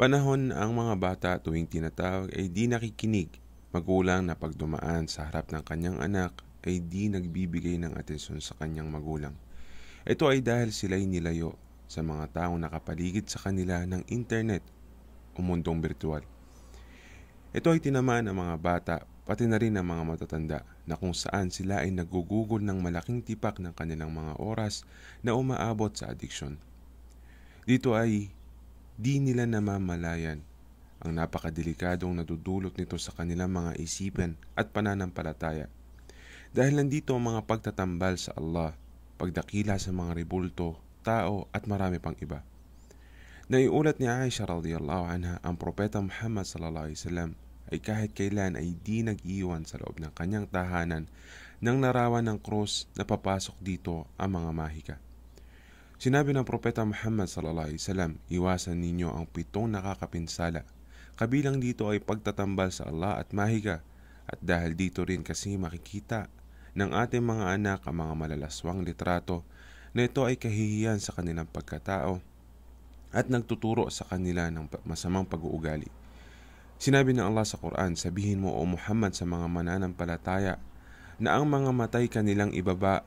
Panahon ang mga bata tuwing tinatawag ay di nakikinig. Magulang na pagdumaan sa harap ng kanyang anak ay di nagbibigay ng atensyon sa kanyang magulang. Ito ay dahil sila'y nilayo sa mga taong nakapaligid sa kanila ng internet o mundong virtual. Ito ay tinamaan ng mga bata pati na rin ng mga matatanda na kung saan sila ay nagugugol ng malaking tipak ng kanilang mga oras na umaabot sa addiction. Dito ay di nila namamalayan ang napakadelikadong nadudulot nito sa kanilang mga isipan at pananampalataya. Dahil nandito ang mga pagtatambal sa Allah, pagdakila sa mga ribulto, tao at marami pang iba. Naiulat ni Aisha radiyallahu anha ang propeta Muhammad sallallahu alaihi wasallam ay kahit kailan ay di nag-iwan sa loob ng kanyang tahanan nang narawan ng krus na papasok dito ang mga mahika. Sinabi ng Propeta Muhammad sallallahu alaihi wasallam, iwasan ninyo ang pitong nakakapinsala. Kabilang dito ay pagtatambal sa Allah at mahiga. At dahil dito rin kasi makikita ng ating mga anak ang mga malalaswang litrato na ito ay kahihiyan sa kanilang pagkatao at nagtuturo sa kanila ng masamang pag-uugali. Sinabi ng Allah sa Quran, sabihin mo o Muhammad sa mga mananampalataya na ang mga matay kanilang ibaba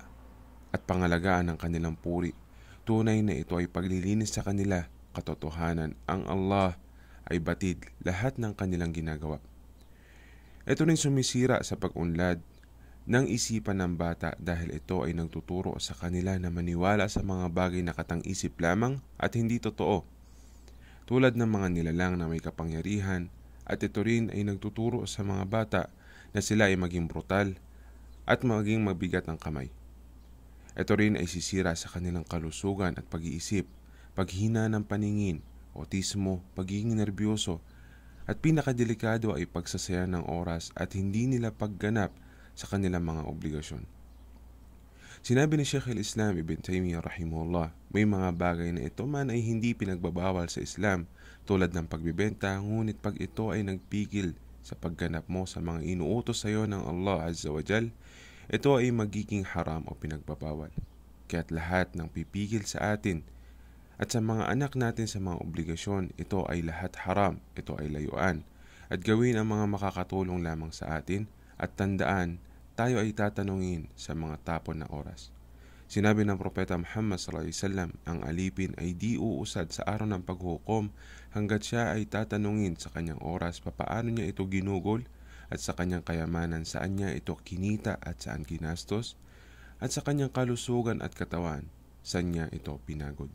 at pangalagaan ng kanilang puri Tunay na ito ay paglilinis sa kanila, katotohanan ang Allah ay batid lahat ng kanilang ginagawa. Ito rin sumisira sa pag-unlad ng isipan ng bata dahil ito ay nagtuturo sa kanila na maniwala sa mga bagay na katang-isip lamang at hindi totoo. Tulad ng mga nilalang na may kapangyarihan at ito rin ay nagtuturo sa mga bata na sila ay maging brutal at maging mabigat ng kamay. Ito rin ay sisira sa kanilang kalusugan at pag-iisip, paghina ng paningin, otismo, pagiging nerbiyoso, at pinakadelikado ay pagsasaya ng oras at hindi nila pagganap sa kanilang mga obligasyon. Sinabi ni Sheikh al-Islam Ibn Taymiyyah rahimahullah, may mga bagay na ito man ay hindi pinagbabawal sa Islam tulad ng pagbibenta ngunit pag ito ay nagpigil sa pagganap mo sa mga inuutos sa iyo ng Allah Azza wa Jal, ito ay magiging haram o pinagbabawal. Kaya't lahat ng pipigil sa atin at sa mga anak natin sa mga obligasyon, ito ay lahat haram, ito ay layuan. At gawin ang mga makakatulong lamang sa atin at tandaan tayo ay tatanungin sa mga tapon na oras. Sinabi ng Propeta Muhammad SAW, ang alipin ay di uusad sa araw ng paghukom hanggat siya ay tatanungin sa kanyang oras papaano niya ito ginugol at sa kanyang kayamanan saan niya ito kinita at saan ginastos at sa kanyang kalusugan at katawan saan niya ito pinagod.